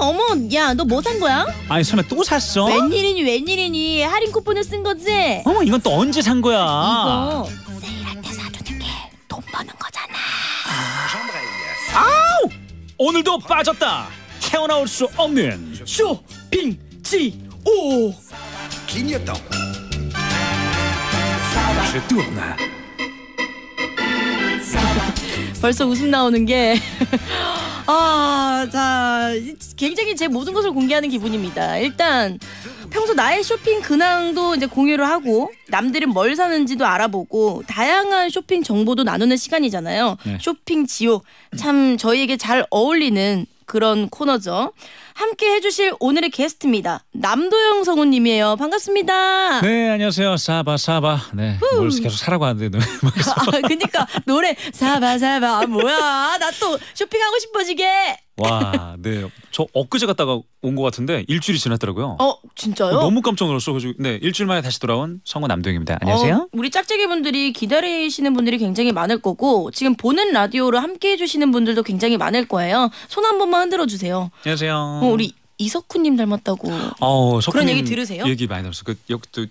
어머 야 너 뭐 산 거야? 아니 설마 또 샀어? 웬일이니 웬일이니 할인 쿠폰을 쓴 거지? 어머 이건 또 언제 산 거야? 이거 세일할 때 사주는 게 돈 버는 거잖아 아우 오늘도 빠졌다 헤어나올 수 없는 쇼핑 지오 김이었다 뜨겁나 벌써 웃음 나오는 게 아, 자, 굉장히 제 모든 것을 공개하는 기분입니다. 일단 평소 나의 쇼핑 근황도 이제 공유를 하고 남들은 뭘 사는지도 알아보고 다양한 쇼핑 정보도 나누는 시간이잖아요. 네. 쇼핑 지옥 참 저희에게 잘 어울리는 그런 코너죠. 함께 해주실 오늘의 게스트입니다. 남도영 성우님이에요. 반갑습니다. 네, 안녕하세요. 사바 사바. 네, 뭘 계속 사라고 하는데 노래 막. 뭐 아, 그니까 노래 사바 사바. 아, 뭐야? 나 또 쇼핑하고 싶어지게. 와, 네. 저 엊그제 갔다가 온 것 같은데 일주일이 지났더라고요. 어, 진짜요? 어, 너무 깜짝 놀랐어 가지고. 네, 일주일 만에 다시 돌아온 성우 남동영입니다 안녕하세요. 어, 우리 짝짝이 분들이 기다리시는 분들이 굉장히 많을 거고 지금 보는 라디오로 함께 해주시는 분들도 굉장히 많을 거예요. 손 한 번만 흔들어 주세요. 안녕하세요. 어, 우리 이석훈님 닮았다고. 어, 그런 얘기 들으세요? 얘기 많이 들었어. 그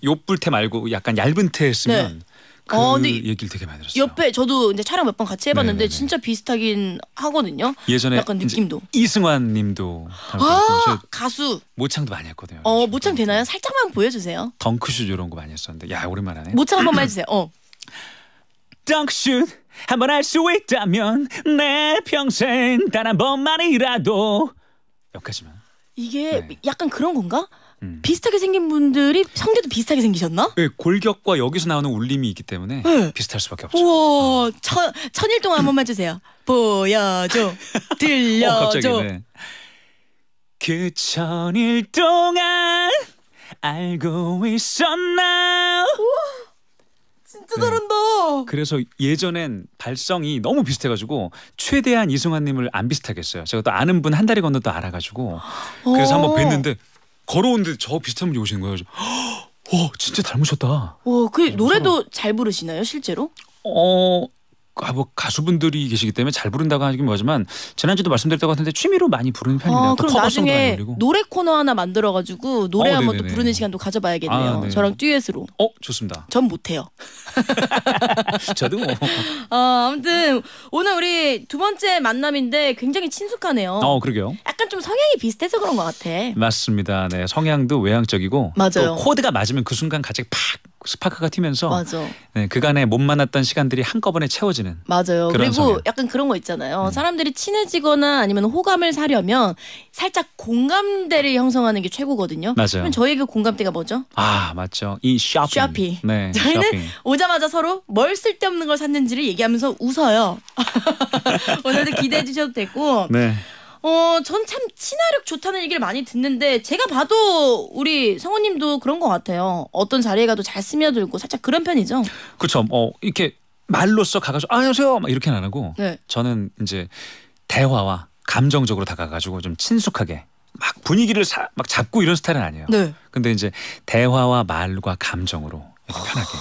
옆불 테 말고 약간 얇은 테 쓰면. 네. 어, 그 어, 얘기를 되게 많이 들었어요. 옆에 저도 이제 촬영 몇 번 같이 해봤는데 네네네. 진짜 비슷하긴 하거든요. 예전에 약간 느낌도 이승환님도 아 가수 모창도 많이 했거든요. 어 모창 되나요? 살짝만 보여주세요. 덩크슛 이런 거 많이 했었는데 야 오랜만에 모창 한 번만 해주세요. 어. 덩크슛 한번할 수 있다면 내 평생 단 한 번만이라도 여기까지만. 이게 네. 약간 그런 건가? 음. 비슷하게 생긴 분들이 성대도 비슷하게 생기셨나? 네, 골격과 여기서 나오는 울림이 있기 때문에 네. 비슷할 수밖에 없죠. 우와, 어. 천, 천일 동안 한 번만 주세요. 보여줘, 어, 들려줘. 어, 그 천일 동안 알고 있었나? 진짜 네. 잘한다. 네. 그래서 예전엔 발성이 너무 비슷해가지고 최대한 이승환님을 안 비슷하게 했어요. 제가 또 아는 분 한 다리 건너 또 알아가지고 어. 그래서 한번 뵀는데 걸어오는데 저 비슷한 분이 오시는 거예요. 어, 진짜 닮으셨다. 와, 그 노래도 잘 부르시나요, 실제로? 어, 아, 뭐 가수분들이 계시기 때문에 잘 부른다고 하긴 뭐지만 지난주도 말씀드렸다고하는데 취미로 많이 부르는 편이니요 아, 어, 그럼 나중에 노래 코너 하나 만들어가지고 노래 어, 한번 또 부르는 시간도 가져봐야겠네요. 아, 네. 저랑 듀엣으로. 어 좋습니다. 전 못해요. 저도 뭐. 어, 아무튼 오늘 우리 두 번째 만남인데 굉장히 친숙하네요. 어 그러게요. 약간 좀 성향이 비슷해서 그런 것 같아. 맞습니다. 네 성향도 외향적이고 맞아요. 코드가 맞으면 그 순간 갑자기 팍 스파크가 튀면서 맞아. 네, 그간에 못 만났던 시간들이 한꺼번에 채워지는 맞아요. 그리고 성향. 약간 그런 거 있잖아요. 음. 사람들이 친해지거나 아니면 호감을 사려면 살짝 공감대를 형성하는 게 최고거든요. 맞아요. 그럼 저희에게 공감대가 뭐죠? 아 맞죠. 이 쇼핑. 쇼핑. 네. 저희는 쇼핑. 오자마자 서로 뭘 쓸데없는 걸 샀는지를 얘기하면서 웃어요. 오늘도 기대해 주셔도 되고. 네. 어, 전 참 친화력 좋다는 얘기를 많이 듣는데 제가 봐도 우리 성우님도 그런 것 같아요. 어떤 자리에 가도 잘 스며들고 살짝 그런 편이죠. 그렇죠. 어, 이렇게 말로써 가가지고 아, 안녕하세요 막 이렇게는 안 하고 네. 저는 이제 대화와 감정적으로 다가가지고 좀 친숙하게 막 분위기를 사, 막 잡고 이런 스타일은 아니에요. 네. 근데 이제 대화와 말과 감정으로 아, 편하게.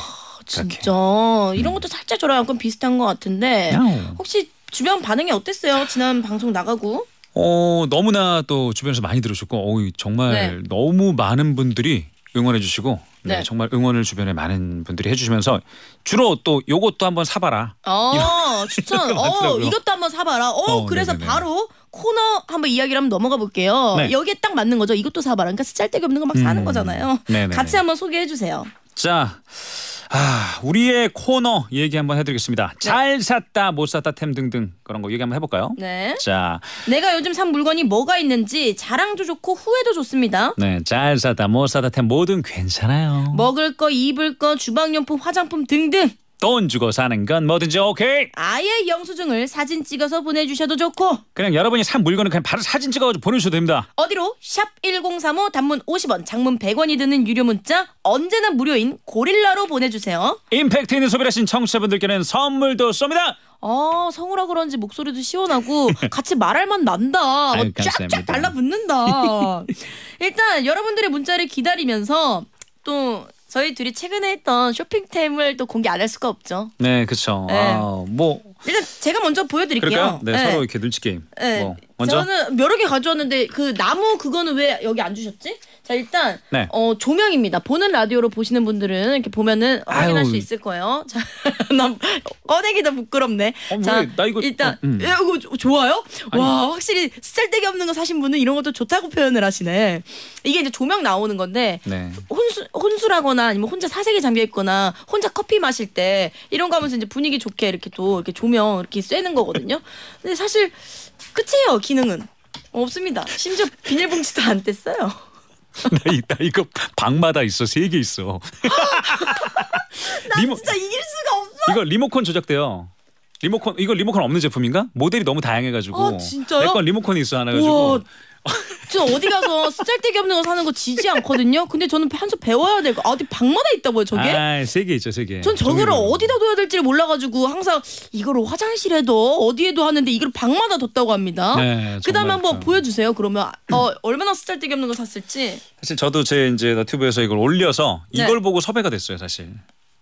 진짜 그렇게. 이런 것도 살짝 저랑 약간 비슷한 것 같은데 음. 혹시 주변 반응이 어땠어요? 지난 방송 나가고? 어, 너무나 또 주변에서 많이 들으셨고 어, 정말 네. 너무 많은 분들이 응원해 주시고 네. 네, 정말 응원을 주변에 많은 분들이 해주시면서 주로 또 요것도 한번 사봐라. 어, 추천. 어, 이것도 한번 사봐라. 어, 어 그래서 네네네. 바로 코너 한번 이야기를 한번 넘어가 볼게요. 네. 여기에 딱 맞는 거죠. 이것도 사봐라. 그러니까 쓸데기 없는 거 막 사는 음, 거잖아요. 네네네. 같이 한번 소개해 주세요. 자, 아, 우리의 코너 얘기 한번 해드리겠습니다. 네. 잘 샀다, 못 샀다 템 등등 그런 거 얘기 한번 해볼까요? 네. 자, 내가 요즘 산 물건이 뭐가 있는지 자랑도 좋고 후회도 좋습니다. 네, 잘 샀다, 못 샀다 템 뭐든 괜찮아요. 먹을 거, 입을 거, 주방용품, 화장품 등등 돈 주고 사는 건 뭐든지 오케이. 아예 영수증을 사진 찍어서 보내주셔도 좋고 그냥 여러분이 산 물건은 그냥 바로 사진 찍어가 보내주셔도 됩니다. 어디로 샵 1035 단문 50원 장문 100원이 드는 유료 문자 언제나 무료인 고릴라로 보내주세요. 임팩트 있는 소비 하신 청취자분들께는 선물도 쏩니다. 아 성우라 그런지 목소리도 시원하고 같이 말할 만 난다. 어, 쫙쫙 달라붙는다. 일단 여러분들의 문자를 기다리면서 또 저희 둘이 최근에 했던 쇼핑템을 또 공개 안 할 수가 없죠. 네, 그렇죠. 네. 아, 뭐 일단 제가 먼저 보여드릴게요. 그럴까요? 네, 네. 서로 이렇게 눈치 게임. 네. 뭐, 먼저 저는 여러 개 가져왔는데 그 나무 그거는 왜 여기 안 주셨지? 자 일단 네. 어, 조명입니다. 보는 라디오로 보시는 분들은 이렇게 보면은 확인할 아유. 수 있을 거예요. 자, 난 꺼내기도 부끄럽네. 어, 자, 나 이거 어, 일단 어, 음. 이거 좋아요? 아니. 와 확실히 쓸데기 없는 거 사신 분은 이런 것도 좋다고 표현을 하시네. 이게 이제 조명 나오는 건데 네. 혼수 혼술하거나 아니면 혼자 사색에 잠겨 있거나 혼자 커피 마실 때 이런 거 하면서 이제 분위기 좋게 이렇게 또 이렇게 조명 이렇게 쐬는 거거든요. 근데 사실 끝이에요 기능은. 없습니다. 심지어 비닐봉지도 안 뗐어요. 나, 이, 나 이거 방마다 있어 세 개 있어. 나 리모... 진짜 이길 수가 없어. 이거 리모컨 조작돼요. 리모컨 이거 리모컨 없는 제품인가? 모델이 너무 다양해가지고. 아, 어, 진내건 리모컨이 있어 하나 가지고. 저 어디 가서 쓸데기 없는 거 사는 거 지지 않거든요. 근데 저는 한수 배워야 될 거. 아, 어디 방마다 있다고요, 저게? 아, 세개 있죠, 세 개. 전 저거를 어디다 둬야 될지를 몰라가지고 항상 이걸 화장실에도 어디에도 하는데 이걸 방마다 뒀다고 합니다. 네, 그다음 한번 보여주세요. 그러면 어, 얼마나 쓸데기 없는 거 샀을지. 사실 저도 제 이제 너튜브에서 이걸 올려서 네. 이걸 네. 보고 섭외가 됐어요, 사실.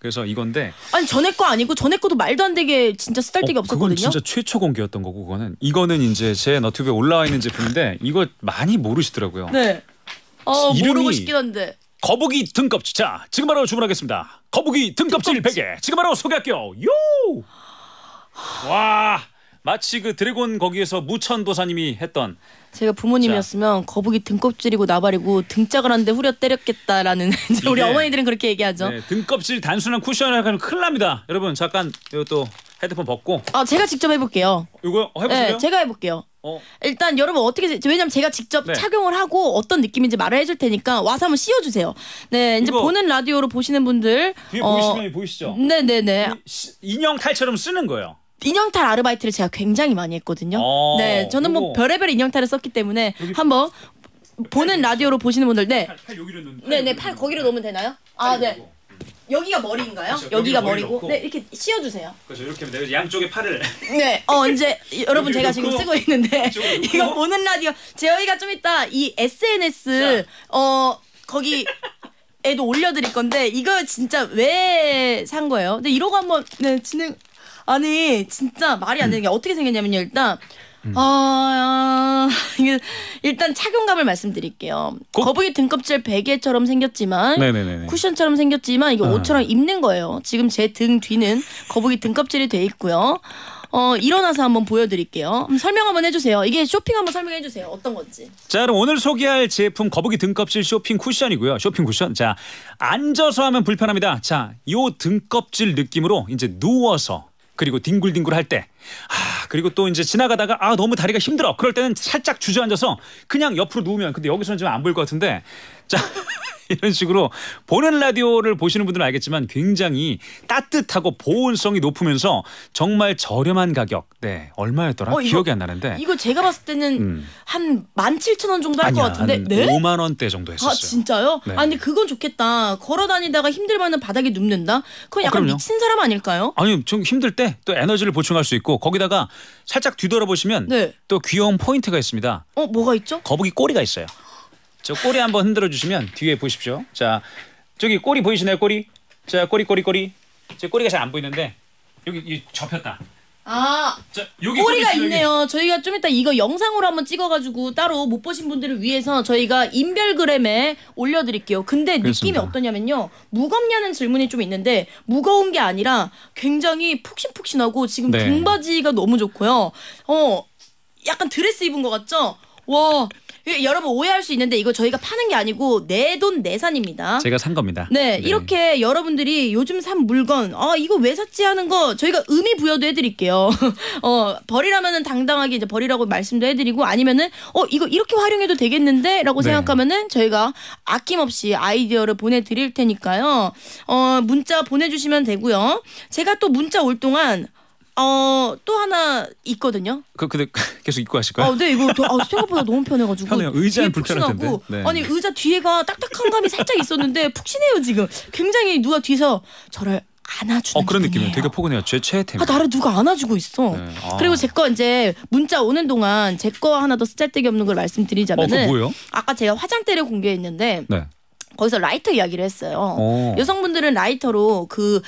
그래서 이건데 아니 전에 거 아니고 전에 거도 말도 안 되게 진짜 쓰잘데기 어, 없었거든요. 그건 진짜 최초 공개였던 거고 그거는 이거는 이제 제 너튜브에 올라와 있는 제품인데 이걸 많이 모르시더라고요. 네. 어 모르고 싶긴 한데. 거북이 등껍질 자 지금 바로 주문하겠습니다. 거북이 등껍질 베개 지금 바로 소개할게요. 요. 와 마치 그 드래곤 거기에서 무천 도사님이 했던 제가 부모님이었으면 자. 거북이 등껍질이고 나발이고 등짝을 하는데 후려 때렸겠다라는 네. 우리 어머니들은 그렇게 얘기하죠. 네. 등껍질 단순한 쿠션이 하면 큰일 납니다. 여러분 잠깐 이것도 헤드폰 벗고. 아 제가 직접 해볼게요. 이거 해보세요. 네, 제가 해볼게요. 어. 일단 여러분 어떻게 왜냐면 제가 직접 네. 착용을 하고 어떤 느낌인지 말을 해줄 테니까 와서 한번 씌워주세요. 네 이제 보는 라디오로 보시는 분들 뒤에 어, 보이시죠? 네네네. 네, 네. 인형 탈처럼 쓰는 거예요. 인형탈 아르바이트를 제가 굉장히 많이 했거든요. 아, 네, 저는 뭐 별의별 인형탈을 썼기 때문에 한번 보는 라디오로 보시는 분들, 네, 팔, 팔 여기로 넣는 네, 네, 팔 거기로 놓으면 되나요? 아, 네. 여기가 머리인가요? 그렇죠, 여기가 머리 고 넣고. 네, 이렇게 씌워주세요. 그렇죠 이렇게 하면 내가 양쪽에 팔을 네, 어 이제 여러분 제가 지금 쓰고 있는데 이거 보는 라디오 제어이가 좀 이따 이 SNS 어 거기. 에도 올려드릴 건데 이거 진짜 왜 산 거예요? 근데 이러고 한번 네, 진행 아니 진짜 말이 안 되는 게 음. 어떻게 생겼냐면요. 일단 음. 아, 이게 일단 착용감을 말씀드릴게요. 고? 거북이 등껍질 베개처럼 생겼지만 네네네네. 쿠션처럼 생겼지만 이게 아. 옷처럼 입는 거예요. 지금 제 등 뒤는 거북이 등껍질이 돼 있고요. 어 일어나서 한번 보여드릴게요. 설명 한번 해주세요. 이게 쇼핑 한번 설명해 주세요. 어떤 건지. 자 그럼 오늘 소개할 제품 거북이 등껍질 쇼핑 쿠션이고요. 쇼핑 쿠션. 자 앉아서 하면 불편합니다. 자 요 등껍질 느낌으로 이제 누워서 그리고 뒹굴뒹굴 할 때, 아, 그리고 또 이제 지나가다가 아, 너무 다리가 힘들어. 그럴 때는 살짝 주저앉아서 그냥 옆으로 누우면 근데 여기서는 좀안 보일 것 같은데 자 이런 식으로 보는 라디오를 보시는 분들은 알겠지만 굉장히 따뜻하고 보온성이 높으면서 정말 저렴한 가격. 네, 얼마였더라? 어, 이거, 기억이 안 나는데. 이거 제가 봤을 때는 음. 한 17,000원 정도 할 것 같은데. 네? 5만 원대 정도 했었어요. 아, 진짜요? 네. 아니, 그건 좋겠다. 걸어 다니다가 힘들면은 바닥에 눕는다. 그건 약간 어, 미친 사람 아닐까요? 아니, 좀 힘들 때 또 에너지를 보충할 수 있고 거기다가 살짝 뒤돌아보시면 네. 또 귀여운 포인트가 있습니다. 어, 뭐가 있죠? 거북이 꼬리가 있어요. 저 꼬리 한번 흔들어 주시면 뒤에 보십시오. 자, 저기 꼬리 보이시나요? 꼬리. 자, 꼬리 꼬리 꼬리. 제 꼬리가 잘 안 보이는데 여기 이 접혔다. 아, 자, 여기 꼬리가 꼬리 있네요 여기. 저희가 좀 이따 이거 영상으로 한번 찍어가지고 따로 못 보신 분들을 위해서 저희가 인별그램에 올려드릴게요. 근데 그렇습니다. 느낌이 어떠냐면요. 무겁냐는 질문이 좀 있는데 무거운 게 아니라 굉장히 푹신푹신하고 지금 네. 등받이가 너무 좋고요. 어, 약간 드레스 입은 것 같죠? 와 예, 여러분 오해할 수 있는데 이거 저희가 파는 게 아니고 내 돈 내산입니다. 제가 산 겁니다. 네, 네. 이렇게 여러분들이 요즘 산 물건 아 이거 왜 샀지 하는 거 저희가 의미 부여도 해드릴게요. 어 버리라면은 당당하게 이제 버리라고 말씀도 해드리고 아니면은 어 이거 이렇게 활용해도 되겠는데라고 네. 생각하면은 저희가 아낌없이 아이디어를 보내드릴 테니까요. 어 문자 보내주시면 되고요. 제가 또 문자 올 동안 어, 또 하나 있거든요. 그 근데 계속 입고 하실까요? 아, 네 이거 더, 아, 생각보다 너무 편해가지고. 편해요. 의자는 불편할 텐 네. 아니 의자 뒤에가 딱딱한 감이 살짝 있었는데 푹신해요 지금. 굉장히 누가 뒤서 저를 안아주는. 어 그런 느낌이에요. 되게 포근해요. 제 최애템. 아 나를 누가 안아주고 있어. 네. 아. 그리고 제 거 이제 문자 오는 동안 제 거 하나 더쓰데기 없는 걸 말씀드리자면은. 어, 뭐요 아까 제가 화장대를 공개했는데. 네. 거기서 라이터 이야기를 했어요. 오. 어. 여성분들은 라이터로 그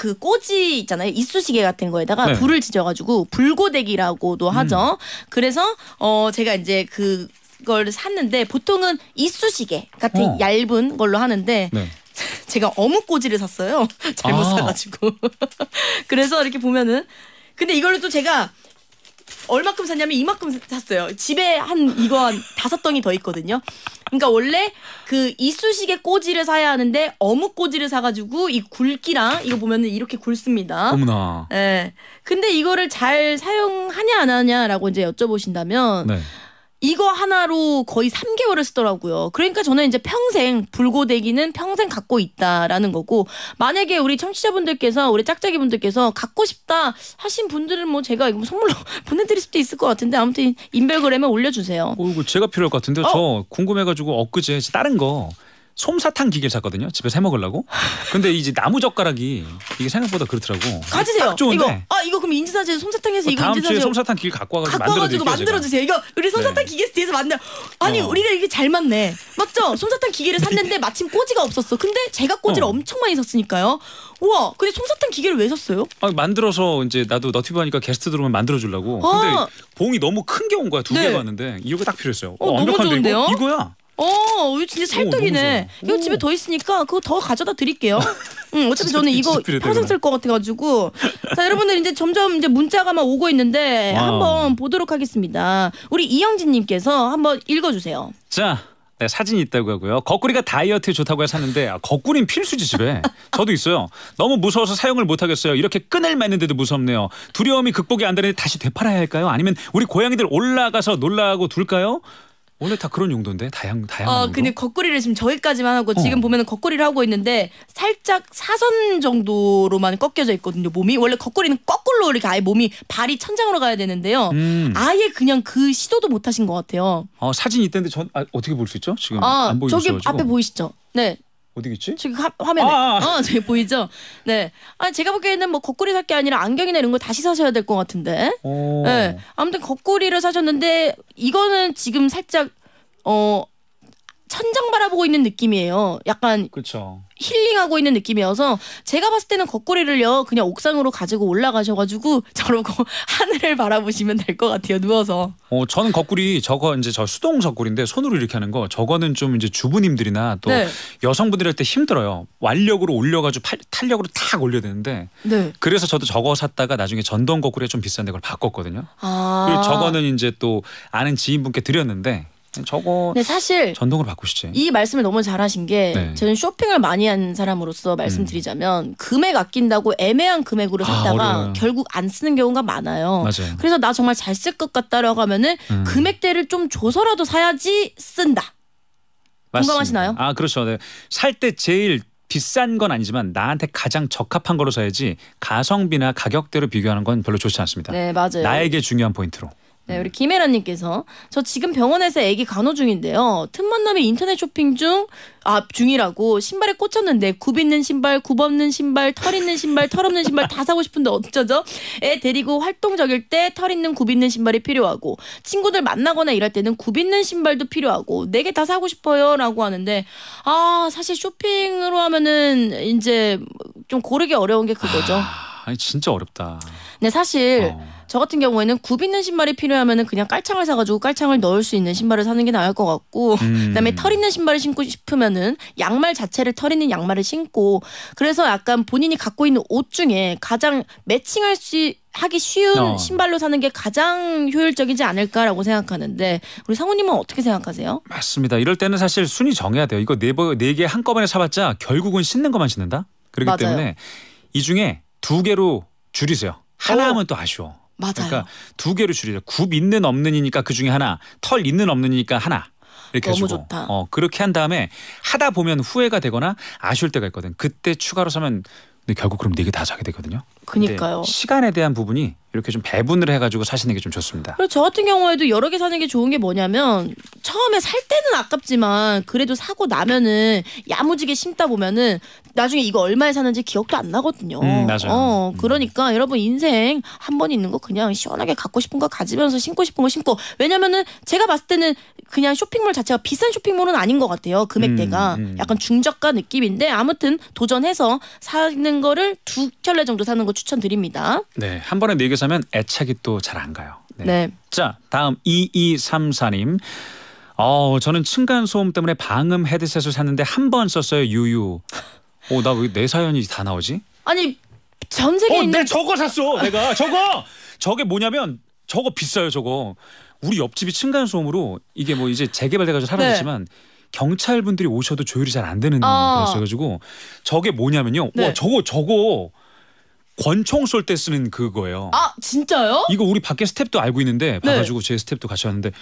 그 꼬지 있잖아요. 이쑤시개 같은 거에다가 네. 불을 지져가지고 불고데기라고도 음. 하죠. 음. 그래서 어 제가 이제 그걸 샀는데 보통은 이쑤시개 같은 어. 얇은 걸로 하는데 네. 제가 어묵 꼬지를 샀어요. 잘못 아. 사가지고 그래서 이렇게 보면은 근데 이걸로 또 제가 얼마큼 샀냐면 이만큼 샀어요. 집에 한 이거 한 다섯 덩이 더 있거든요. 그러니까 원래 그 이쑤시개 꼬지를 사야 하는데 어묵 꼬지를 사가지고 이 굵기랑 이거 보면은 이렇게 굵습니다. 어머나. 예. 근데 이거를 잘 사용하냐 안 하냐라고 이제 여쭤보신다면. 네. 이거 하나로 거의 3개월을 쓰더라고요. 그러니까 저는 이제 평생 불고데기는 평생 갖고 있다라는 거고 만약에 우리 청취자분들께서 우리 짝짝이분들께서 갖고 싶다 하신 분들은 뭐 제가 이거 선물로 보내드릴 수도 있을 것 같은데 아무튼 인별그램에 올려주세요. 어, 이거 제가 필요할 것 같은데 어? 저 궁금해가지고 엊그제 다른 거 솜사탕 기계를 샀거든요. 집에서 해 먹으려고. 근데 이제 나무 젓가락이 이게 생각보다 그렇더라고. 가지세요. 이거 아 이거 그럼 인지사진 솜사탕에서 어, 이거 인지사진 솜사탕 기계 갖고 와가지고 갖고 만들어드릴요 와가지고 만들어 주세요. 이거 우리 네. 솜사탕 네. 기계에서 뒤에서 만들. 아니 어. 우리가 이게 잘 맞네. 맞죠? 솜사탕 기계를 샀는데 마침 꼬지가 없었어. 근데 제가 꼬지를 어. 엄청 많이 샀으니까요. 우와 근데 솜사탕 기계를 왜 샀어요? 아 만들어서 이제 나도 너튜브 하니까 게스트 들어오면 만들어 주려고. 근데 아. 봉이 너무 큰 게 온 거야 두 개가 왔는데 네. 이거 딱 필요했어요. 어, 완벽한 너무 어, 좋은데요? 이거야. 어, 우거 진짜 찰떡이네. 오, 이거 집에 더 있으니까 그거 더 가져다 드릴게요. 응, 어차피 저는 이거 평생 쓸 것 같아가지고. 자, 여러분들 이제 점점 이제 문자가 막 오고 있는데 와우. 한번 보도록 하겠습니다. 우리 이영진님께서 한번 읽어주세요. 자, 네, 사진이 있다고 하고요. 거꾸리가 다이어트에 좋다고 해서 샀는데 아, 거꾸리는 필수지 집에. 저도 있어요. 너무 무서워서 사용을 못하겠어요. 이렇게 끈을 맺는데도 무섭네요. 두려움이 극복이 안 되는데 다시 되팔아야 할까요? 아니면 우리 고양이들 올라가서 놀라고 둘까요? 오늘 다 그런 용도인데 다양 다양한 어, 용도. 근데 겉거리를 지금 저기까지만 하고 어. 지금 보면은 겉거리를 하고 있는데 살짝 사선 정도로만 꺾여져 있거든요 몸이 원래 겉거리는 거꾸로 이렇게 아예 몸이 발이 천장으로 가야 되는데요 음. 아예 그냥 그 시도도 못 하신 것 같아요. 어 사진 있던데 전 아, 어떻게 볼 수 있죠 지금 아, 안 보이죠? 저기 앞에 보이시죠? 네 어디겠지? 지금 화, 화면에 아, 아. 어, 저기 네, 보이죠? 네. 아 제가 보기에는 뭐 겉구리 살 게 아니라 안경이나 이런 거 다시 사셔야 될 것 같은데. 오. 어. 네. 아무튼 겉구리를 사셨는데 이거는 지금 살짝 어 천장 바라보고 있는 느낌이에요. 약간 그렇죠. 힐링하고 있는 느낌이어서 제가 봤을 때는 겉거리를요 그냥 옥상으로 가지고 올라가셔가지고 저러고 하늘을 바라보시면 될 것 같아요 누워서. 어 저는 겉구리 저거 이제 저 수동 겉구인데 손으로 이렇게 하는 거 저거는 좀 이제 주부님들이나 또 네. 여성분들 할 때 힘들어요. 완력으로 올려가지고 팔, 탄력으로 탁 올려야 되는데. 네. 그래서 저도 저거 샀다가 나중에 전동 겉구리에 좀 비싼데 그걸 바꿨거든요. 아. 그리고 저거는 이제 또 아는 지인분께 드렸는데 저거 네, 사실 전동으로 바꾸시지. 이 말씀을 너무 잘하신 게 네. 저는 쇼핑을 많이 한 사람으로서 말씀드리자면 음. 금액 아낀다고 애매한 금액으로 아, 샀다가 아, 결국 안 쓰는 경우가 많아요. 맞아요. 그래서 나 정말 잘 쓸 것 같다라고 하면은 음. 금액대를 좀 줘서라도 사야지 쓴다. 맞습니다. 공감하시나요? 아 그렇죠. 네. 살때 제일 비싼 건 아니지만 나한테 가장 적합한 걸로 사야지 가성비나 가격대로 비교하는 건 별로 좋지 않습니다. 네 맞아요. 나에게 중요한 포인트로. 네, 우리 김혜란님께서 저 지금 병원에서 아기 간호 중인데요. 틈만 나면 인터넷 쇼핑 중, 아, 중이라고 신발에 꽂혔는데 굽 있는 신발, 굽 없는 신발, 털 있는 신발, 털 없는 신발 다 사고 싶은데 어쩌죠? 애 데리고 활동적일 때 털 있는 굽 있는 신발이 필요하고 친구들 만나거나 일할 때는 굽 있는 신발도 필요하고 네 개 다 사고 싶어요 라고 하는데 아, 사실 쇼핑으로 하면은 이제 좀 고르기 어려운 게 그거죠. 아, 아니 진짜 어렵다. 네 사실 어. 저 같은 경우에는 굽 있는 신발이 필요하면 그냥 깔창을 사가지고 깔창을 넣을 수 있는 신발을 사는 게 나을 것 같고 음. 그다음에 털 있는 신발을 신고 싶으면 양말 자체를 털 있는 양말을 신고 그래서 약간 본인이 갖고 있는 옷 중에 가장 매칭할 수 하기 쉬운 어. 신발로 사는 게 가장 효율적이지 않을까라고 생각하는데 우리 상우님은 어떻게 생각하세요? 맞습니다. 이럴 때는 사실 순위 정해야 돼요. 이거 네개 네 한꺼번에 사봤자 결국은 신는 것만 신는다. 그렇기 맞아요. 때문에 이 중에 두 개로 줄이세요. 하나 하면 또 아쉬워. 맞아요. 그러니까 두 개로 줄이자. 굽 있는 없는이니까 그 중에 하나, 털 있는 없는이니까 하나. 이렇게 너무 해주고. 좋다. 어, 그렇게 한 다음에 하다 보면 후회가 되거나 아쉬울 때가 있거든. 그때 추가로 사면 근데 결국 그럼 네 개 다 사게 되거든요. 그니까요. 시간에 대한 부분이 이렇게 좀 배분을 해가지고 사시는 게 좀 좋습니다. 그리고 저 같은 경우에도 여러 개 사는 게 좋은 게 뭐냐면 처음에 살 때는 아깝지만 그래도 사고 나면은 야무지게 심다 보면은 나중에 이거 얼마에 사는지 기억도 안 나거든요. 음, 맞아요. 어, 음. 그러니까 여러분 인생 한 번 있는 거 그냥 시원하게 갖고 싶은 거 가지면서 신고 싶은 거 신고 왜냐면은 제가 봤을 때는 그냥 쇼핑몰 자체가 비싼 쇼핑몰은 아닌 것 같아요. 금액대가 음, 음. 약간 중저가 느낌인데 아무튼 도전해서 사는 거를 두 켤레 정도 사는 거 추천드립니다. 네, 한 번에 네 개 사면 애착이 또 잘 안 가요. 네. 네. 자, 다음 2234님. 어, 저는 층간 소음 때문에 방음 헤드셋을 샀는데 한 번 썼어요. 유유. 어, 나왜 내 사연이 다 나오지? 아니 전 세계 어, 있는 내 저거 샀어. 내가 저거. 저게 뭐냐면 저거 비싸요. 저거. 우리 옆집이 층간 소음으로 이게 뭐 이제 재개발돼가지고 네. 사라졌지만. 네. 경찰분들이 오셔도 조율이 잘 안 되는 아. 거였어가지고 저게 뭐냐면요. 네. 와 저거 저거 권총 쏠 때 쓰는 그거예요. 아 진짜요? 이거 우리 밖에 스탭도 알고 있는데 네. 봐가지고 제 스탭도 같이 왔는데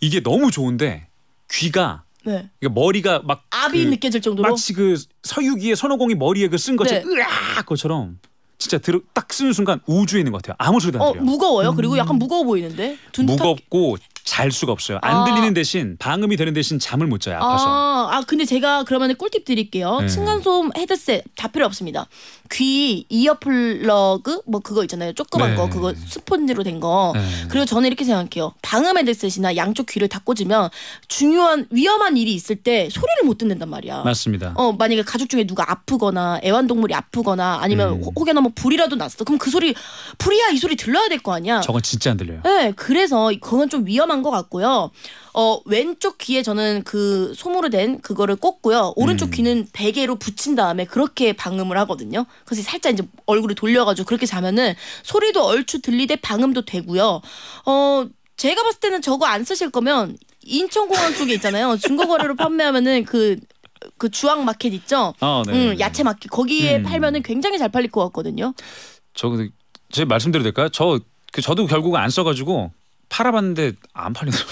이게 너무 좋은데 귀가 네. 그러니까 머리가 막 압이 그, 느껴질 정도로 마치 그 서유기의 선호공이 머리에 그 쓴 것처럼 네. 으악 것처럼 진짜 들어 딱 쓰는 순간 우주에 있는 것 같아요. 아무 소리도 안 들려요. 어, 무거워요. 그리고 음. 약간 무거워 보이는데 둔 무겁고 잘 수가 없어요. 안 아. 들리는 대신 방음이 되는 대신 잠을 못 자요. 아파서. 아, 아, 근데 제가 그러면 꿀팁 드릴게요. 네. 층간소음 헤드셋 다 필요 없습니다. 귀 이어플러그 뭐 그거 있잖아요. 조그만 네. 거 그거 스펀지로 된 거. 네. 그리고 저는 이렇게 생각해요. 방음 헤드셋이나 양쪽 귀를 다 꽂으면 중요한 위험한 일이 있을 때 소리를 못 듣는단 말이야. 맞습니다. 어 만약에 가족 중에 누가 아프거나 애완동물이 아프거나 아니면 음. 혹- 여나뭐 불이라도 났어. 그럼 그 소리 불이야 이 소리 들러야 될 거 아니야. 저건 진짜 안 들려요. 네, 그래서 그건 좀 위험한 한것 같고요. 어, 왼쪽 귀에 저는 그 소모로 된 그거를 꽂고요. 오른쪽 음. 귀는 베개로 붙인 다음에 그렇게 방음을 하거든요. 그래서 살짝 이제 얼굴을 돌려가지고 그렇게 자면은 소리도 얼추 들리되 방음도 되고요. 어, 제가 봤을 때는 저거 안 쓰실 거면 인천공항 쪽에 있잖아요. 중고거래로 판매하면은 그그 그 주황 마켓 있죠? 아, 네, 네, 음, 네. 야채 마켓 거기에 음. 팔면은 굉장히 잘 팔릴 것 같거든요. 저제 말씀대로 될까요? 저그 저도 결국 은안 써가지고 팔아봤는데 안팔리더고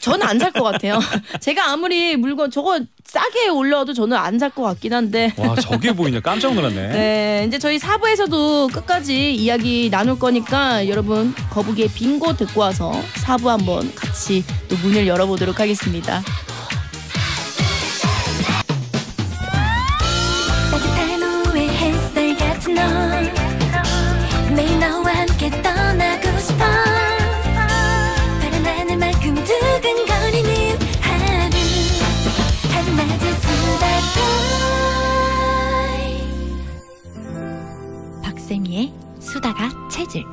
저는 안 살 것 같아요. 제가 아무리 물건 저거 싸게 올려도 저는 안 살 것 같긴 한데. 와 저게 보이냐 깜짝 놀랐네. 네 이제 저희 사부에서도 끝까지 이야기 나눌 거니까 여러분 거북이의 빙고 듣고 와서 사부 한번 같이 또 문을 열어보도록 하겠습니다. 쇼다가 체질.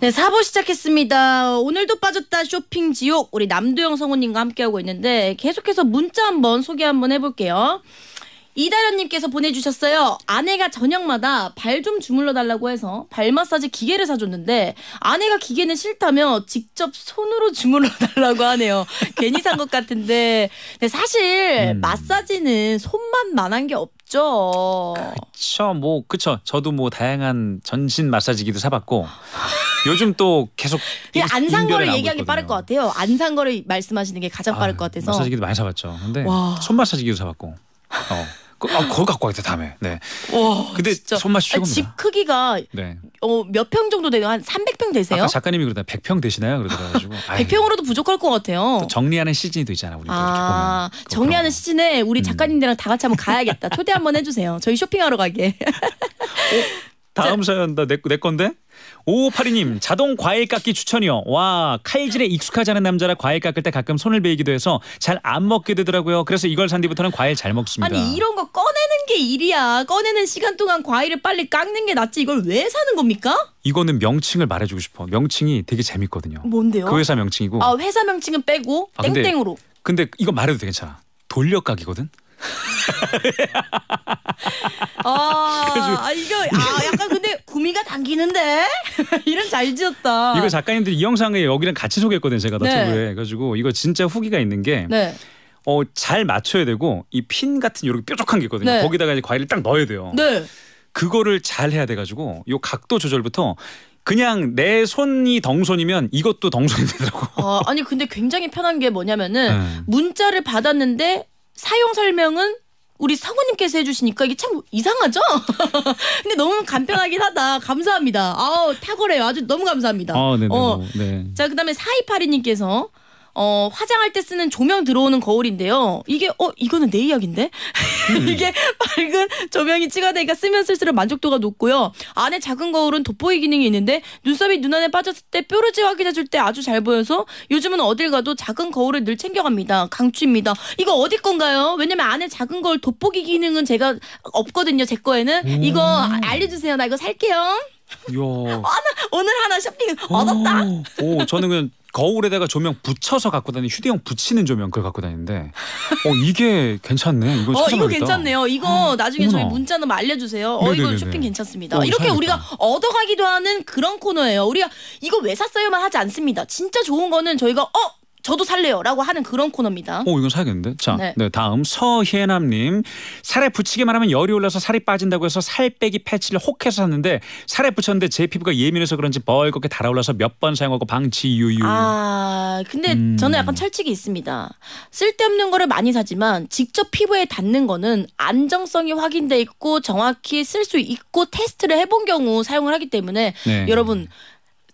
네, 사보 시작했습니다. 오늘도 빠졌다 쇼핑 지옥 우리 남도영 성우님과 함께하고 있는데 계속해서 문자 한번 소개 한번 해볼게요. 이다련님께서 보내주셨어요. 아내가 저녁마다 발 좀 주물러 달라고 해서 발 마사지 기계를 사줬는데 아내가 기계는 싫다며 직접 손으로 주물러 달라고 하네요. 괜히 산 것 같은데. 근데 사실 음. 마사지는 손만만한 게 없죠. 그쵸, 뭐 그쵸. 저도 뭐 다양한 전신 마사지기도 사봤고. 요즘 또 계속 안 산 거를 얘기하기 빠를 것 같아요. 안 산 거를 말씀하시는 게 가장 빠를 아, 것 같아서 마사지기도 많이 사봤죠. 근데 와. 손 마사지기도 사봤고 어. 그, 아, 그걸 갖고 와야 돼 다음에. 네. 와. 근데 진짜. 손맛이 최고입니다. 집 크기가 네. 어, 몇 평 정도 되나한 300평 되세요? 아까 작가님이 그러다 100평 되시나요? 그러더라가지고. 100평으로도 부족할 것 같아요. 정리하는 시즌이 또 있잖아 우리. 아, 정리하는 시즌에 우리 음. 작가님들이랑 다 같이 한번 가야겠다. 초대 한번 해주세요. 저희 쇼핑하러 가게. 어? 다음 사연 다내내 건데? 5582님 자동 과일 깎기 추천이요. 와 칼질에 익숙하지 않은 남자라 과일 깎을 때 가끔 손을 베이기도 해서 잘 안 먹게 되더라고요. 그래서 이걸 산 뒤부터는 과일 잘 먹습니다. 아니 이런 거 꺼내는 게 일이야. 꺼내는 시간 동안 과일을 빨리 깎는 게 낫지 이걸 왜 사는 겁니까? 이거는 명칭을 말해주고 싶어. 명칭이 되게 재밌거든요. 뭔데요? 그 회사 명칭이고. 아 회사 명칭은 빼고 아, 땡땡으로. 근데 이거 말해도 괜찮아. 돌려깎이거든. 아, 아, 이거 아 약간 근데 구미가 당기는데 이름 잘 지었다. 이거 작가님들이 이영상에 여기랑 같이 소개했거든요 제가 나중에 네. 해가지고 이거 진짜 후기가 있는 게. 네. 어, 잘 맞춰야 되고 이 핀 같은 요렇게 뾰족한 게 있거든요. 네. 거기다가 이제 과일을 딱 넣어야 돼요. 네. 그거를 잘 해야 돼 가지고 요 각도 조절부터 그냥 내 손이 덩손이면 이것도 덩손이 되더라고. 아, 아니 근데 굉장히 편한 게 뭐냐면은 음. 문자를 받았는데 사용 설명은 우리 사모님께서 해주시니까 이게 참 이상하죠? 근데 너무 간편하긴 하다. 감사합니다. 아우 탁월해요. 아주 너무 감사합니다. 아, 네네. 네, 어. 뭐, 네. 자 그다음에 4282님께서 어, 화장할 때 쓰는 조명 들어오는 거울인데요. 이게 어 이거는 내 이야기인데 음. 이게 밝은 조명이 찌가되니까 쓰면 쓸수록 만족도가 높고요. 안에 작은 거울은 돋보기 기능이 있는데 눈썹이 눈안에 빠졌을 때 뾰루지 확인해줄 때 아주 잘 보여서 요즘은 어딜 가도 작은 거울을 늘 챙겨갑니다. 강추입니다. 이거 어디 건가요? 왜냐면 안에 작은 거울 돋보기 기능은 제가 없거든요. 제 거에는 오. 음. 이거 알려주세요. 나 이거 살게요. 야. 오늘 하나 쇼핑 얻었다. 오, 저는 그냥 거울에다가 조명 붙여서 갖고 다니는 휴대용 붙이는 조명 그걸 갖고 다니는데 어 이게 괜찮네 이거 어 이거 괜찮네요 이거 어, 나중에 어머나. 저희 문자는 알려주세요 어 네네네네. 이거 쇼핑 괜찮습니다 어, 이렇게 사야겠다. 우리가 얻어가기도 하는 그런 코너예요 우리가 이거 왜 샀어요만 하지 않습니다 진짜 좋은 거는 저희가 어 저도 살래요라고 하는 그런 코너입니다. 오 이건 사야겠는데. 자, 네, 네 다음 서혜남님 살에 붙이게 말하면 열이 올라서 살이 빠진다고 해서 살 빼기 패치를 혹해서 샀는데 살에 붙였는데 제 피부가 예민해서 그런지 벌겋게 달아올라서 몇 번 사용하고 방치유유. 아 근데 음. 저는 약간 철칙이 있습니다. 쓸데없는 거를 많이 사지만 직접 피부에 닿는 거는 안정성이 확인돼 있고 정확히 쓸 수 있고 테스트를 해본 경우 사용을 하기 때문에 네. 여러분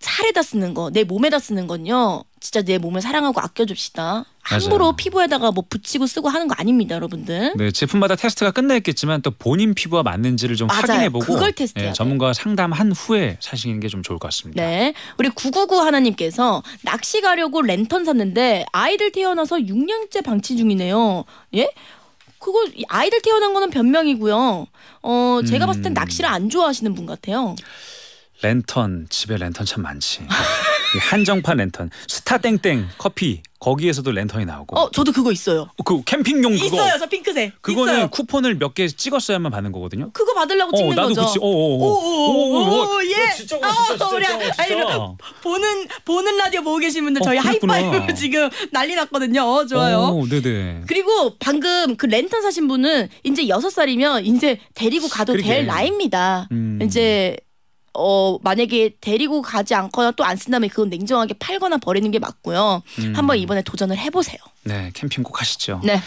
살에다 쓰는 거, 내 몸에다 쓰는 건요. 진짜 내 몸을 사랑하고 아껴줍시다. 함부로 맞아요. 피부에다가 뭐 붙이고 쓰고 하는 거 아닙니다, 여러분들. 네, 제품마다 테스트가 끝나 있겠지만 또 본인 피부와 맞는지를 좀 맞아요. 확인해보고 그걸 테스트 예, 전문가 상담한 후에 사시는 게 좀 좋을 것 같습니다. 네, 우리 999 하나님께서 낚시 가려고 랜턴 샀는데 아이들 태어나서 6년째 방치 중이네요. 예? 그거 아이들 태어난 거는 변명이고요. 어, 제가 음... 봤을 땐 음. 낚시를 안 좋아하시는 분 같아요. 랜턴 집에 랜턴 참 많지. 한정판 랜턴 스타 땡땡 커피 거기에서도 랜턴이 나오고. 어, 저도 그거 있어요. 어, 그 캠핑용 그거. 있어요, 저 핑크색. 그거는 있어요. 쿠폰을 몇 개 찍었어야만 받는 거거든요. 그거 받으려고 찍는 어, 나도 거죠. 그치. 어, 오오오오 어, 예. 진짜 아, 진짜 우리 진짜. 아니, 보는 보는 라디오 보고 계신 분들 저희 어, 하이파이브 지금 난리 났거든요. 어, 좋아요. 오, 네네. 그리고 방금 그 랜턴 사신 분은 이제 여섯 살이면 이제 데리고 가도 그러게. 될 나이입니다. 음. 이제 어 만약에 데리고 가지 않거나 또 안 쓴다면 그건 냉정하게 팔거나 버리는 게 맞고요. 음. 한번 이번에 도전을 해보세요. 네, 캠핑 꼭 하시죠. 네.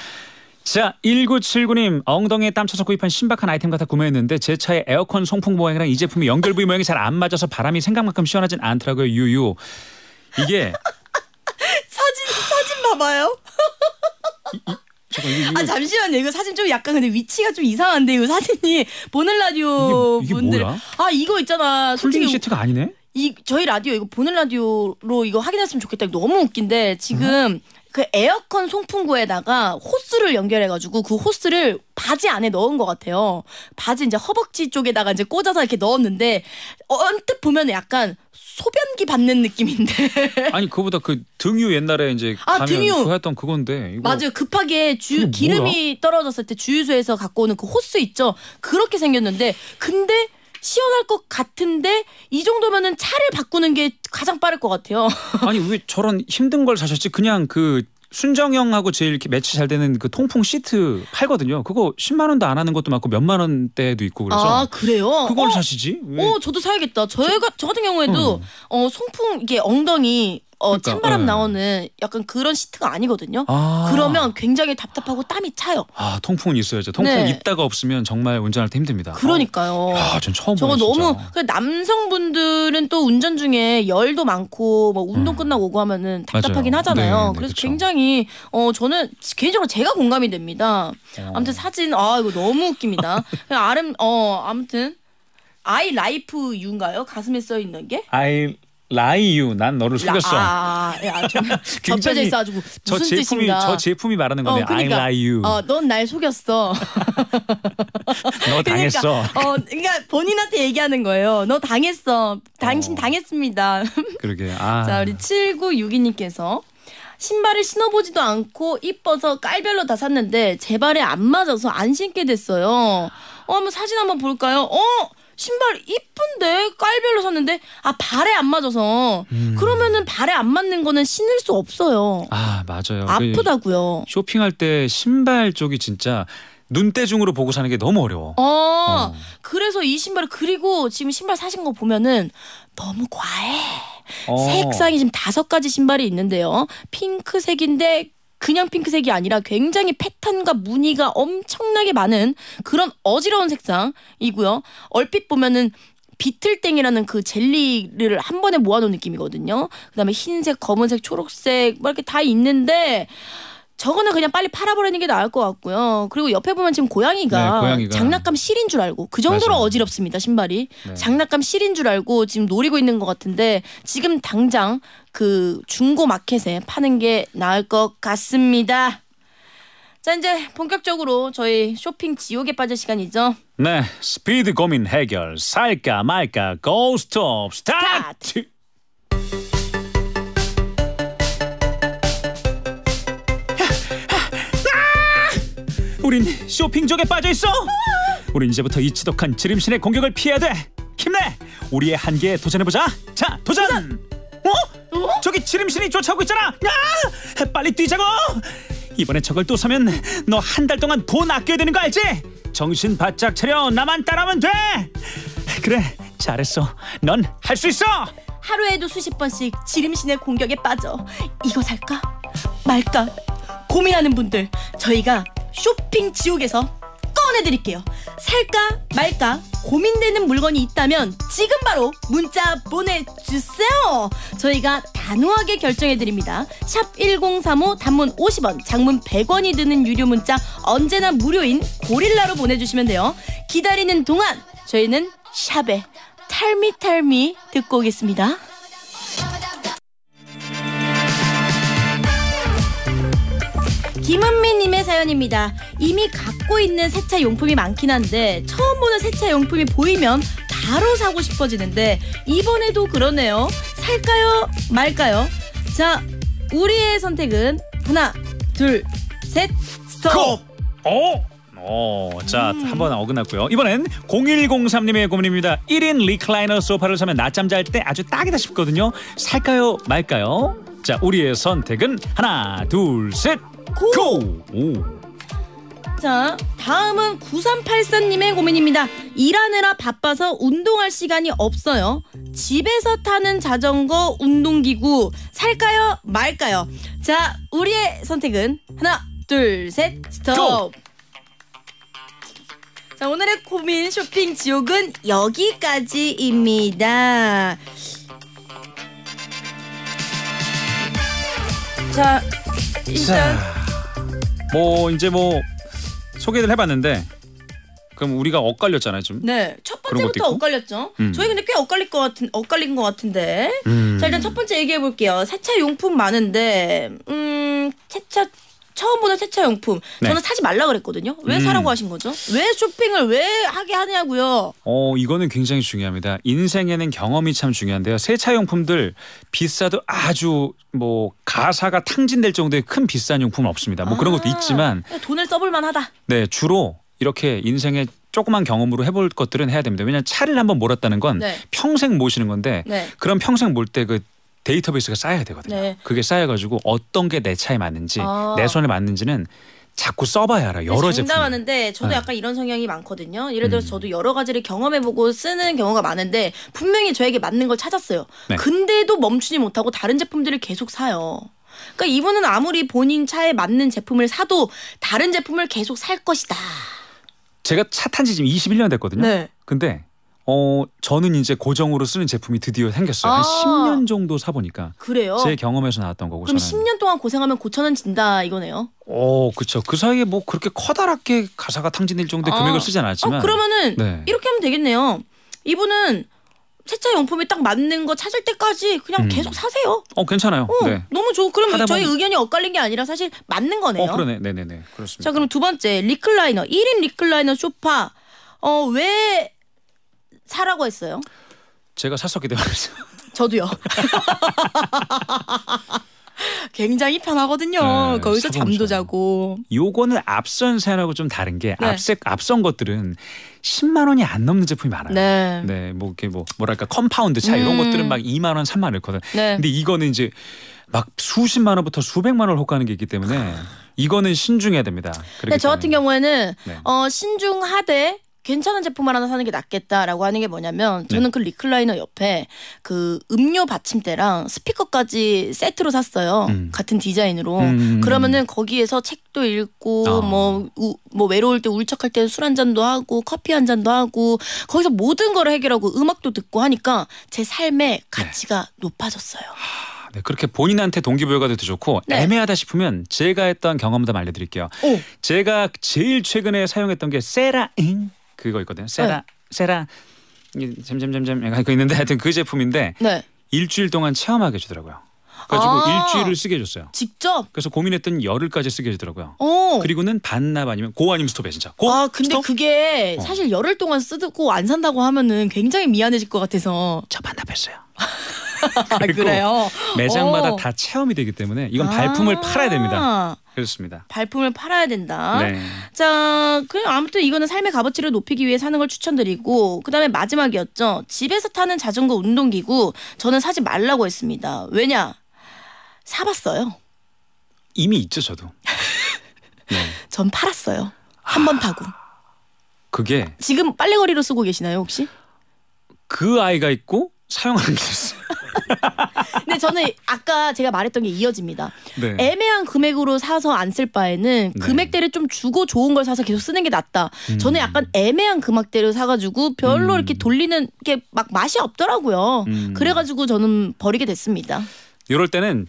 자, 1979님 엉덩이에 땀쳐서 구입한 신박한 아이템 같아 구매했는데 제 차에 에어컨 송풍 모양이랑 이 제품의 연결 부위 모양이 잘 안 맞아서 바람이 생각만큼 시원하진 않더라고요. 유유. 이게 사진 사진 봐봐요. 이, 이, 아 잠시만요. 이거 사진 좀 약간 근데 위치가 좀 이상한데 이거 사진이 보는 라디오 이게, 뭐, 이게 분들 뭐야? 아 이거 있잖아. 솔직히 시트가 아니네. 이 저희 라디오 이거 보는 라디오로 이거 확인했으면 좋겠다. 너무 웃긴데 지금 음. 그 에어컨 송풍구에다가 호스를 연결해가지고 그 호스를 바지 안에 넣은 것 같아요. 바지 이제 허벅지 쪽에다가 이제 꽂아서 이렇게 넣었는데 언뜻 보면 약간 소변기 받는 느낌인데. 아니 그거보다 그 등유 옛날에 이제 아 등유 그 했던 그건데. 맞아요. 급하게 주 기름이 떨어졌을 때 주유소에서 갖고 오는 그 호스 있죠. 그렇게 생겼는데 근데 시원할 것 같은데 이 정도면은 차를 바꾸는 게 가장 빠를 것 같아요. 아니 왜 저런 힘든 걸 사셨지? 그냥 그 순정형하고 제일 이렇게 매치 잘 되는 그 통풍 시트 팔거든요. 그거 10만 원도 안 하는 것도 많고 몇만 원대도 있고 그래서. 아 그래요? 그걸 어? 사시지? 왜? 어 저도 사야겠다. 저가저 같은 경우에도 어. 어, 송풍 이게 엉덩이 어, 그러니까, 찬바람 네. 나오는 약간 그런 시트가 아니거든요. 아. 그러면 굉장히 답답하고 땀이 차요. 아 통풍은 있어야죠. 통풍 네. 있다가 없으면 정말 운전할 때 힘듭니다. 그러니까요. 어. 야, 전 처음 저거 보네, 너무 그 남성분들은 또 운전 중에 열도 많고 뭐 운동 음. 끝나고 오고 하면은 답답하긴 맞아요. 하잖아요. 네네, 네, 그래서 그쵸. 굉장히 어 저는 개인적으로 제가 공감이 됩니다. 어. 아무튼 사진 아 이거 너무 웃깁니다. 그냥 아름 어 아무튼 아이 라이프 유인가요? 가슴에 써 있는 게? 아이 라이유 난 너를 속였어. 아, 야, 아, 아, 아, 좀 굉장히 있어 가지고 무슨 저 제품이 뜻인가? 저 제품이 말하는 건데 어, 그러니까, I lie you. 어, 넌 날 속였어. 너 그러니까, 당했어. 그러니까, 어, 그러니까 본인한테 얘기하는 거예요. 너 당했어. 당신 어. 당했습니다. 그러게. 아. 자, 우리 7962님께서 신발을 신어보지도 않고 이뻐서 깔별로 다 샀는데 제 발에 안 맞아서 안 신게 됐어요. 어, 한번 사진 한번 볼까요? 어, 신발 이쁜데 깔별로 샀는데 아 발에 안 맞아서 음. 그러면은 발에 안 맞는 거는 신을 수 없어요. 아 맞아요. 그 아프다고요. 쇼핑할 때 신발 쪽이 진짜 눈대중으로 보고 사는 게 너무 어려워. 어, 어. 그래서 이 신발을 그리고 지금 신발 사신 거 보면은 너무 과해. 어. 색상이 지금 다섯 가지 신발이 있는데요. 핑크색인데 그냥 핑크색이 아니라 굉장히 패턴과 무늬가 엄청나게 많은 그런 어지러운 색상이고요. 얼핏 보면은 비틀땡이라는 그 젤리를 한 번에 모아놓은 느낌이거든요. 그 다음에 흰색, 검은색, 초록색, 막 뭐 이렇게 다 있는데, 저거는 그냥 빨리 팔아버리는 게 나을 것 같고요. 그리고 옆에 보면 지금 고양이가, 네, 고양이가. 장난감 실인 줄 알고 그 정도로 맞아. 어지럽습니다 신발이 네. 장난감 실인 줄 알고 지금 노리고 있는 것 같은데 지금 당장 그 중고 마켓에 파는 게 나을 것 같습니다. 자 이제 본격적으로 저희 쇼핑 지옥에 빠질 시간이죠. 네, 스피드 고민 해결 살까 말까 고스톱 스타트. 스타트! 우린 쇼핑족에 빠져있어 우린 이제부터 이 지독한 지름신의 공격을 피해야 돼 힘내 우리의 한계에 도전해보자 자 도전, 도전! 어? 어? 저기 지름신이 쫓아오고 있잖아 야! 빨리 뛰자고 이번에 저걸 또 사면 너 한 달 동안 돈 아껴야 되는 거 알지? 정신 바짝 차려 나만 따라하면 돼 그래 잘했어 넌 할 수 있어 하루에도 수십 번씩 지름신의 공격에 빠져 이거 살까 말까 고민하는 분들 저희가 쇼핑 지옥에서 꺼내드릴게요. 살까 말까 고민되는 물건이 있다면 지금 바로 문자 보내주세요. 저희가 단호하게 결정해드립니다. 샵 1035 단문 50원, 장문 100원이 드는 유료 문자 언제나 무료인 고릴라로 보내주시면 돼요. 기다리는 동안 저희는 샵에 탈미탈미 듣고 오겠습니다. 김은민 사연입니다. 이미 갖고 있는 세차 용품이 많긴 한데 처음 보는 세차 용품이 보이면 바로 사고 싶어지는데 이번에도 그러네요. 살까요? 말까요? 자, 우리의 선택은 하나, 둘, 셋, 스톱. 어? 오, 어, 자, 음. 한번 어긋났고요. 이번엔 0103님의 고민입니다. 1인 리클라이너 소파를 사면 낮잠 잘 때 아주 딱이다 싶거든요. 살까요, 말까요? 자, 우리의 선택은 하나, 둘, 셋. 고! 고! 오. 자, 다음은 9384님의 고민입니다. 일하느라 바빠서 운동할 시간이 없어요. 집에서 타는 자전거 운동기구 살까요? 말까요? 자, 우리의 선택은 하나, 둘, 셋, 스톱! 고! 자, 오늘의 고민 쇼핑 지옥은 여기까지입니다. 자, 일단. 자. 뭐 이제 뭐 소개를 해봤는데 그럼 우리가 엇갈렸잖아요 좀. 네, 첫 번째부터 엇갈렸죠. 음. 저희 근데 꽤 엇갈릴 것 같은 엇갈린 것 같은데. 음. 자 일단 첫 번째 얘기해 볼게요. 세차 용품 많은데, 음 세차 처음 보는 세차용품 네. 저는 사지 말라 그랬거든요. 왜 음. 사라고 하신 거죠? 왜 쇼핑을 왜 하게 하냐고요. 어 이거는 굉장히 중요합니다. 인생에는 경험이 참 중요한데요. 세차용품들 비싸도 아주 뭐 가사가 탕진될 정도의 큰 비싼 용품은 없습니다. 뭐 그런 것도 아, 있지만 돈을 써볼 만하다. 네 주로 이렇게 인생에 조그만 경험으로 해볼 것들은 해야 됩니다. 왜냐하면 차를 한번 몰았다는 건 네. 평생 모시는 건데 네. 그럼 평생 몰때그 데이터베이스가 쌓여야 되거든요. 네. 그게 쌓여가지고 어떤 게 내 차에 맞는지 아. 내 손에 맞는지는 자꾸 써봐야 알아 여러 제품. 장담하는데 저도 네. 약간 이런 성향이 많거든요. 예를 들어서 음. 저도 여러 가지를 경험해보고 쓰는 경우가 많은데 분명히 저에게 맞는 걸 찾았어요. 네. 근데도 멈추지 못하고 다른 제품들을 계속 사요. 그러니까 이분은 아무리 본인 차에 맞는 제품을 사도 다른 제품을 계속 살 것이다. 제가 차 탄 지 지금 21년 됐거든요. 네. 근데 어 저는 이제 고정으로 쓰는 제품이 드디어 생겼어요. 아. 한 10년 정도 사 보니까 그래요? 제 경험에서 나왔던 거고 그럼 저는 10년 동안 고생하면 고쳐는 진다 이거네요. 어, 그렇죠. 그 사이에 뭐 그렇게 커다랗게 가사가 탕진일 정도의 아. 금액을 쓰지 않았지만 어, 그러면은 네. 이렇게 하면 되겠네요. 이분은 세차 용품이 딱 맞는 거 찾을 때까지 그냥 음. 계속 사세요. 어, 괜찮아요. 어, 네. 너무 좋고 그럼 하다 저희 의견이 엇갈린 게 아니라 사실 맞는 거네요. 어, 그러네. 네, 네, 네. 그렇습니다. 자, 그럼 두 번째 리클라이너 1인 리클라이너 소파. 어, 왜 사라고 했어요. 제가 샀었기 때문에. 저도요. 굉장히 편하거든요. 네, 거기서 잠도 자고. 요거는 앞선 사연하고 좀 다른 게 네. 앞색 앞선 것들은 10만 원이 안 넘는 제품이 많아요. 네. 네, 뭐 이렇게 뭐 뭐랄까 컴파운드 차 음. 이런 것들은 막 2만 원, 3만 원 이렇거든. 네. 근데 이거는 이제 막 수십만 원부터 수백만 원을 호가하는 게 있기 때문에 이거는 신중해야 됩니다. 네, 저 같은 경우에는 네. 어, 신중하되 괜찮은 제품을 하나 사는 게 낫겠다라고 하는 게 뭐냐면 저는 네. 그 리클라이너 옆에 그 음료 받침대랑 스피커까지 세트로 샀어요. 음. 같은 디자인으로. 음. 음, 음. 그러면은 거기에서 책도 읽고 어. 뭐, 우, 뭐 외로울 때 울적할 때 술 한 잔도 하고 커피 한 잔도 하고 거기서 모든 걸 해결하고 음악도 듣고 하니까 제 삶의 네. 가치가 네. 높아졌어요. 네, 그렇게 본인한테 동기부여가 돼도 좋고 네. 애매하다 싶으면 제가 했던 경험담 알려드릴게요. 오. 제가 제일 최근에 사용했던 게 세라잉 그거 있거든요. 세라 네. 세라 잼잼잼잼 이거 있는데 하여튼 그 제품인데 네. 일주일 동안 체험하게 해주더라고요. 그래가지고 아 일주일을 쓰게 해줬어요. 직접? 그래서 고민했던 열흘까지 쓰게 해주더라고요. 어. 그리고는 반납 아니면 고 아니면 스톱해 진짜. 고, 아 근데 스톱? 그게 어. 사실 열흘 동안 쓰고 안 산다고 하면은 굉장히 미안해질 것 같아서 저 반납했어요. 아, 그래요? 매장마다 어. 다 체험이 되기 때문에 이건 아. 발품을 아 팔아야 됩니다. 그렇습니다. 발품을 팔아야 된다. 네. 자, 그 아무튼 이거는 삶의 값어치를 높이기 위해 사는 걸 추천드리고 그다음에 마지막이었죠. 집에서 타는 자전거 운동기구 저는 사지 말라고 했습니다. 왜냐? 사봤어요. 이미 있죠, 저도. 네. 전 팔았어요. 한번 아... 타고. 그게 지금 빨래거리로 쓰고 계시나요, 혹시? 그 아이가 있고 사용하는 게 있어요. 근데 저는 아까 제가 말했던 게 이어집니다. 네. 애매한 금액으로 사서 안 쓸 바에는 네. 금액대를 좀 주고 좋은 걸 사서 계속 쓰는 게 낫다. 음. 저는 약간 애매한 금액대를 사가지고 별로 음. 이렇게 돌리는 게 막 맛이 없더라고요. 음. 그래가지고 저는 버리게 됐습니다. 이럴 때는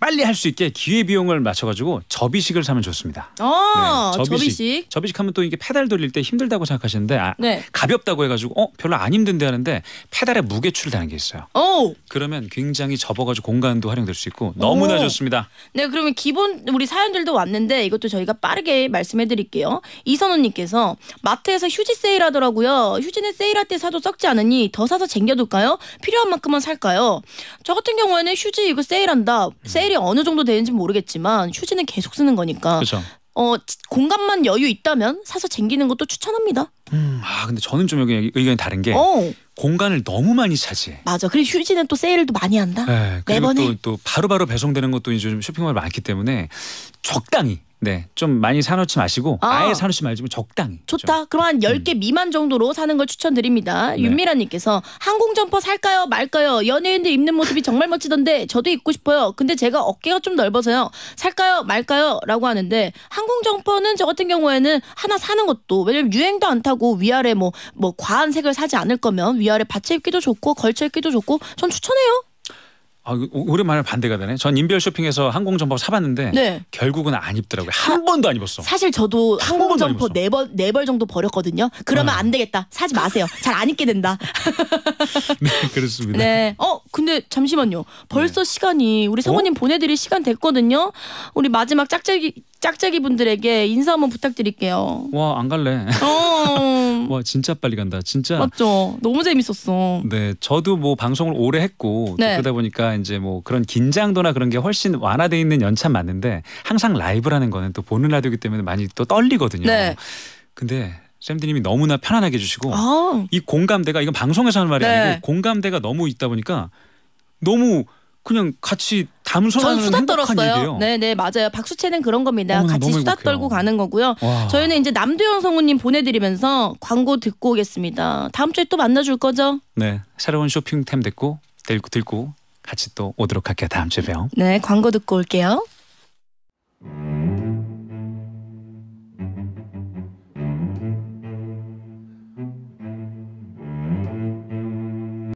빨리 할 수 있게 기회 비용을 맞춰가지고 접이식을 사면 좋습니다. 어, 네, 접이식. 접이식. 접이식. 하면 또 이게 페달 돌릴 때 힘들다고 생각하시는데 아, 네. 가볍다고 해가지고 어 별로 안 힘든데 하는데 페달에 무게추를 다는 게 있어요. 오. 그러면 굉장히 접어가지고 공간도 활용될 수 있고 너무나 오. 좋습니다. 네, 그러면 기본 우리 사연들도 왔는데 이것도 저희가 빠르게 말씀해드릴게요. 이선우님께서 마트에서 휴지 세일하더라고요. 휴지는 세일할 때 사도 썩지 않으니 더 사서 쟁겨둘까요? 필요한 만큼만 살까요? 저 같은 경우에는 휴지 이거 가지고 세일한다. 세일이 음. 어느 정도 되는지 모르겠지만 휴지는 계속 쓰는 거니까. 그렇어 공간만 여유 있다면 사서 쟁기는 것도 추천합니다. 음, 아 근데 저는 좀 여기 의견이 다른 게 어. 공간을 너무 많이 차지해. 맞아. 그리고 휴지는 또 세일도 많이 한다. 네, 매번에. 또, 또 바로바로 배송되는 것도 이제 좀 쇼핑몰 많기 때문에 적당히 네, 좀 많이 사놓지 마시고 아. 예 사놓지 말지좀 적당히. 좋다. 그럼 한 10개 음. 미만 정도로 사는 걸 추천드립니다. 네. 윤미라 님께서 항공 점퍼 살까요? 말까요? 연예인들 입는 모습이 정말 멋지던데 저도 입고 싶어요. 근데 제가 어깨가 좀 넓어서요. 살까요? 말까요? 라고 하는데 항공 점퍼는 저 같은 경우에는 하나 사는 것도 왜냐면 유행도 안 타고 위아래 뭐뭐 뭐 과한 색을 사지 않을 거면 위아래 받쳐 입기도 좋고 걸쳐 입기도 좋고 전 추천해요. 아, 오랜만에 반대가 되네. 전 인별 쇼핑에서 항공 점퍼 사봤는데 네. 결국은 안 입더라고요. 한 번도 안 입었어. 사실 저도 항공 점퍼 네벌 네 벌 정도 버렸거든요. 그러면 아. 안 되겠다. 사지 마세요. 잘 안 입게 된다. 네, 그렇습니다. 네. 어, 근데 잠시만요. 벌써 네. 시간이 우리 성우님 어? 보내드릴 시간 됐거든요. 우리 마지막 짝짝이 짝짝이 분들에게 인사 한번 부탁드릴게요. 와 안 갈래. 어. 와 진짜 빨리 간다. 진짜. 맞죠. 너무 재밌었어. 네, 저도 뭐 방송을 오래 했고 네. 그러다 보니까 이제 뭐 그런 긴장도나 그런 게 훨씬 완화돼 있는 연차 맞는데 항상 라이브라는 거는 또 보는 라디오기 때문에 많이 또 떨리거든요. 네. 근데 샘디님이 너무나 편안하게 해주시고 아. 이 공감대가 이건 방송에서 하는 말이 네. 아니고 공감대가 너무 있다 보니까 너무 그냥 같이 담소하는 수다 떨었어요. 네, 네, 맞아요. 박수채는 그런 겁니다. 어머나, 같이 수다 행복해요. 떨고 가는 거고요. 와. 저희는 이제 남도영 성우님 보내드리면서 광고 듣고 오겠습니다. 다음 주에 또 만나줄 거죠? 네, 새로운 쇼핑템 듣고 들고, 들고 같이 또 오도록 할게요. 다음 주에 봬요. 네, 광고 듣고 올게요.